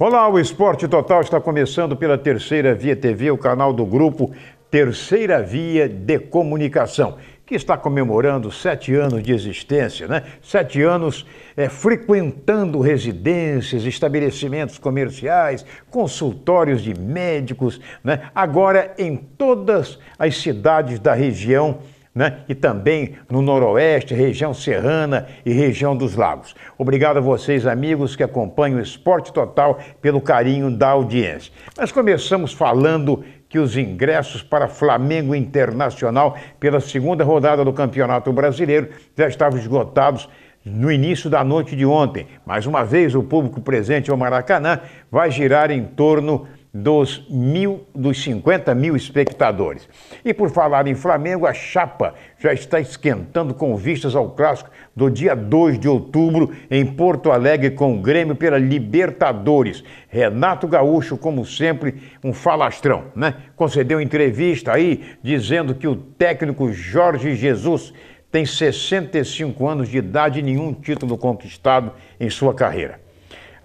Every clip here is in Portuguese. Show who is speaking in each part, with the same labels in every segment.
Speaker 1: Olá, o Esporte Total está começando pela Terceira Via TV, o canal do grupo Terceira Via de Comunicação, que está comemorando sete anos de existência, né? Sete anos é, frequentando residências, estabelecimentos comerciais, consultórios de médicos, né? Agora em todas as cidades da região né? e também no Noroeste, região serrana e região dos lagos. Obrigado a vocês, amigos, que acompanham o Esporte Total pelo carinho da audiência. Nós começamos falando que os ingressos para Flamengo Internacional pela segunda rodada do Campeonato Brasileiro já estavam esgotados no início da noite de ontem. Mais uma vez, o público presente ao Maracanã vai girar em torno dos, mil, dos 50 mil espectadores. E por falar em Flamengo, a chapa já está esquentando com vistas ao clássico do dia 2 de outubro em Porto Alegre com o Grêmio pela Libertadores. Renato Gaúcho, como sempre, um falastrão, né? Concedeu entrevista aí dizendo que o técnico Jorge Jesus tem 65 anos de idade e nenhum título conquistado em sua carreira.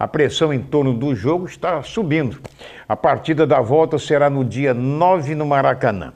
Speaker 1: A pressão em torno do jogo está subindo. A partida da volta será no dia 9 no Maracanã.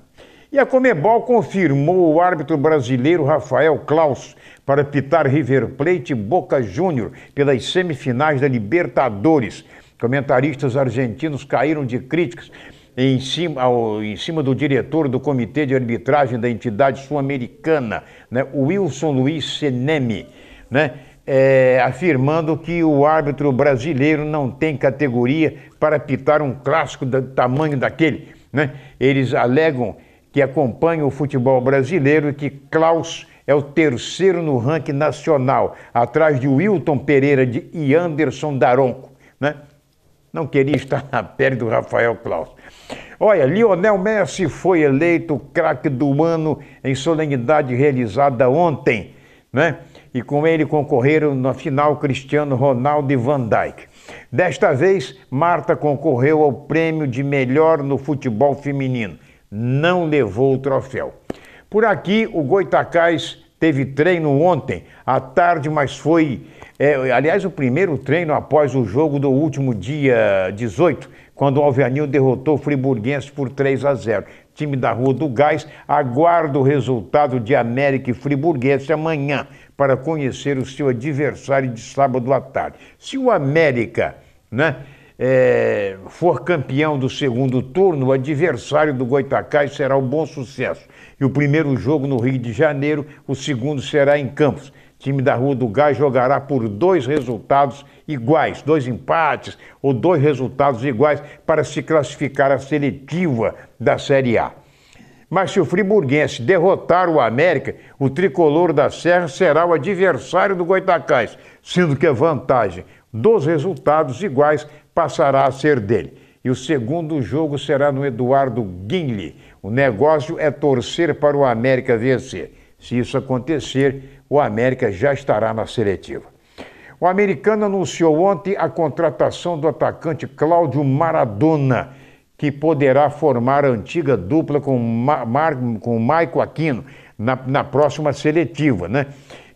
Speaker 1: E a Comebol confirmou o árbitro brasileiro Rafael Claus para pitar River Plate e Boca Júnior pelas semifinais da Libertadores. Comentaristas argentinos caíram de críticas em cima, ao, em cima do diretor do comitê de arbitragem da entidade sul-americana, né, Wilson Luiz Senemi, né, é, afirmando que o árbitro brasileiro não tem categoria para apitar um clássico do tamanho daquele. Né? Eles alegam que acompanham o futebol brasileiro e que Klaus é o terceiro no ranking nacional, atrás de Wilton Pereira de, e Anderson Daronco. Né? Não queria estar na pele do Rafael Klaus. Olha, Lionel Messi foi eleito craque do ano em solenidade realizada ontem, né? e com ele concorreram na final Cristiano Ronaldo e Van Dijk. Desta vez, Marta concorreu ao prêmio de melhor no futebol feminino. Não levou o troféu. Por aqui, o Goitacás teve treino ontem à tarde, mas foi, é, aliás, o primeiro treino após o jogo do último dia 18 quando o Alvianil derrotou o Friburguense por 3 a 0. Time da Rua do Gás aguarda o resultado de América e Friburguense amanhã para conhecer o seu adversário de sábado à tarde. Se o América né, é, for campeão do segundo turno, o adversário do Goitacás será o um bom sucesso. E o primeiro jogo no Rio de Janeiro, o segundo será em Campos time da Rua do Gás jogará por dois resultados iguais, dois empates ou dois resultados iguais para se classificar à seletiva da Série A. Mas se o Friburguense derrotar o América, o tricolor da Serra será o adversário do Goitacás, sendo que a vantagem dos resultados iguais passará a ser dele. E o segundo jogo será no Eduardo Guinle. O negócio é torcer para o América vencer. Se isso acontecer, o América já estará na seletiva. O americano anunciou ontem a contratação do atacante Cláudio Maradona, que poderá formar a antiga dupla com, Mar com Maico Aquino na, na próxima seletiva, né?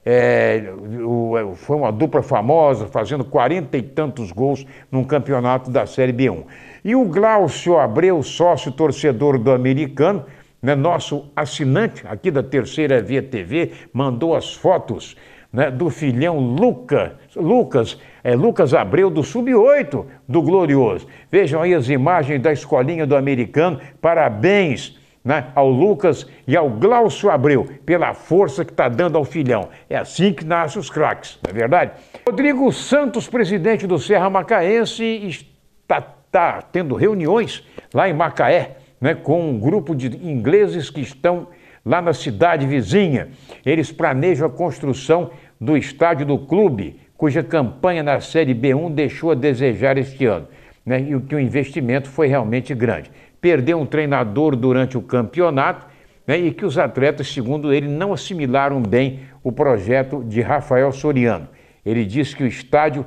Speaker 1: É, o, foi uma dupla famosa, fazendo quarenta e tantos gols num campeonato da Série B1. E o Glaucio Abreu, sócio torcedor do americano, né, nosso assinante aqui da Terceira Via TV, mandou as fotos né, do filhão Luca, Lucas, é, Lucas Abreu do Sub-8 do Glorioso. Vejam aí as imagens da escolinha do americano. Parabéns né, ao Lucas e ao Glaucio Abreu pela força que está dando ao filhão. É assim que nascem os craques, não é verdade? Rodrigo Santos, presidente do Serra Macaense, está, está tendo reuniões lá em Macaé né, com um grupo de ingleses que estão lá na cidade vizinha. Eles planejam a construção do estádio do clube, cuja campanha na Série B1 deixou a desejar este ano, né, e o que o investimento foi realmente grande. Perdeu um treinador durante o campeonato né, e que os atletas, segundo ele, não assimilaram bem o projeto de Rafael Soriano. Ele disse que o estádio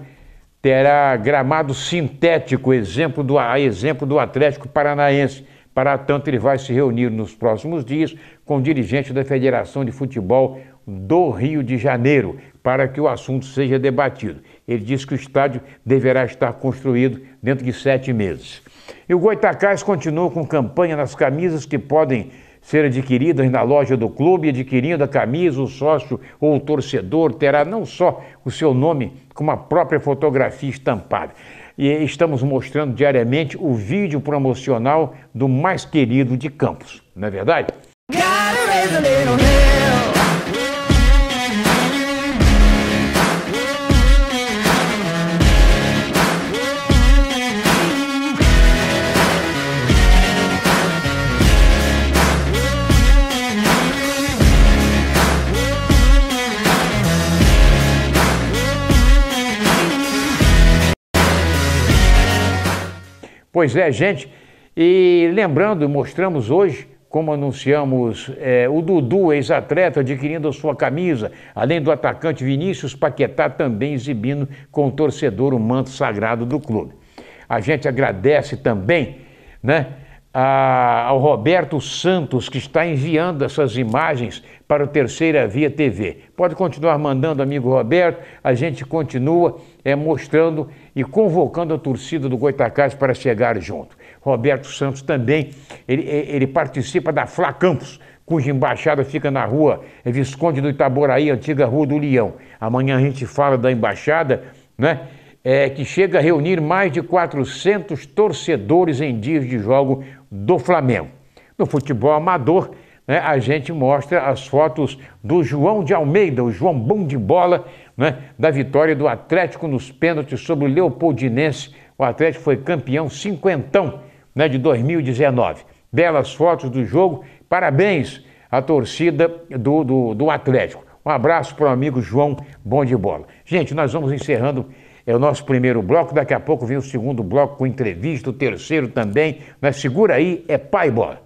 Speaker 1: terá gramado sintético, exemplo do, a exemplo do Atlético Paranaense, para tanto, ele vai se reunir nos próximos dias com dirigentes da Federação de Futebol do Rio de Janeiro para que o assunto seja debatido. Ele diz que o estádio deverá estar construído dentro de sete meses. E o Goitacás continua com campanha nas camisas que podem ser adquiridas na loja do clube, adquirindo a camisa, o sócio ou o torcedor terá não só o seu nome, como a própria fotografia estampada e estamos mostrando diariamente o vídeo promocional do mais querido de Campos, não é verdade? Pois é, gente. E lembrando, mostramos hoje como anunciamos, é, o Dudu, ex-atleta, adquirindo sua camisa, além do atacante Vinícius Paquetá, também exibindo com o torcedor o manto sagrado do clube. A gente agradece também, né? ao Roberto Santos, que está enviando essas imagens para o Terceira Via TV. Pode continuar mandando, amigo Roberto, a gente continua é, mostrando e convocando a torcida do Goitacás para chegar junto. Roberto Santos também, ele, é, ele participa da Fla Campos, cuja embaixada fica na rua Visconde do Itaboraí, antiga Rua do Leão. Amanhã a gente fala da embaixada, né? É, que chega a reunir mais de 400 torcedores em dias de jogo do Flamengo. No futebol amador, né, a gente mostra as fotos do João de Almeida, o João Bom de Bola, né, da vitória do Atlético nos pênaltis sobre o Leopoldinense. O Atlético foi campeão cinquentão né, de 2019. Belas fotos do jogo. Parabéns à torcida do, do, do Atlético. Um abraço para o amigo João Bom de Bola. Gente, nós vamos encerrando é o nosso primeiro bloco. Daqui a pouco vem o segundo bloco com entrevista, o terceiro também. Mas segura aí, é pai Paibola.